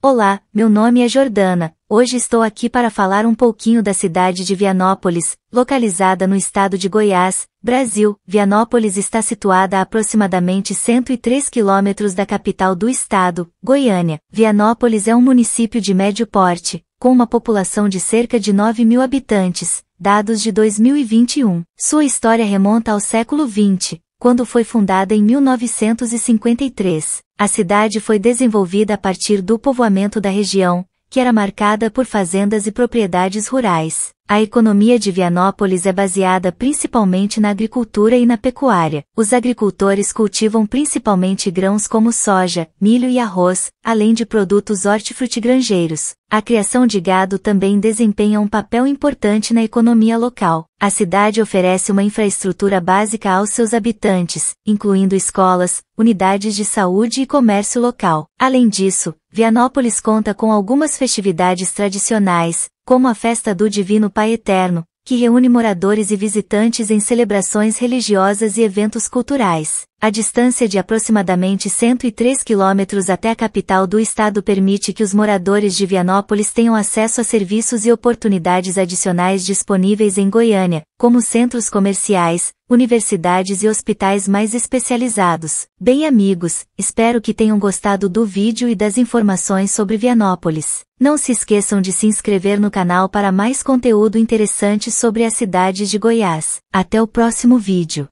Olá, meu nome é Jordana. Hoje estou aqui para falar um pouquinho da cidade de Vianópolis, localizada no estado de Goiás, Brasil. Vianópolis está situada a aproximadamente 103 quilômetros da capital do estado, Goiânia. Vianópolis é um município de médio porte, com uma população de cerca de 9 mil habitantes, dados de 2021. Sua história remonta ao século XX, quando foi fundada em 1953, a cidade foi desenvolvida a partir do povoamento da região, que era marcada por fazendas e propriedades rurais. A economia de Vianópolis é baseada principalmente na agricultura e na pecuária. Os agricultores cultivam principalmente grãos como soja, milho e arroz, além de produtos hortifrutigranjeiros. A criação de gado também desempenha um papel importante na economia local. A cidade oferece uma infraestrutura básica aos seus habitantes, incluindo escolas, unidades de saúde e comércio local. Além disso, Vianópolis conta com algumas festividades tradicionais, como a festa do Divino Pai Eterno, que reúne moradores e visitantes em celebrações religiosas e eventos culturais. A distância de aproximadamente 103 quilômetros até a capital do estado permite que os moradores de Vianópolis tenham acesso a serviços e oportunidades adicionais disponíveis em Goiânia, como centros comerciais, universidades e hospitais mais especializados. Bem amigos, espero que tenham gostado do vídeo e das informações sobre Vianópolis. Não se esqueçam de se inscrever no canal para mais conteúdo interessante sobre as cidades de Goiás. Até o próximo vídeo.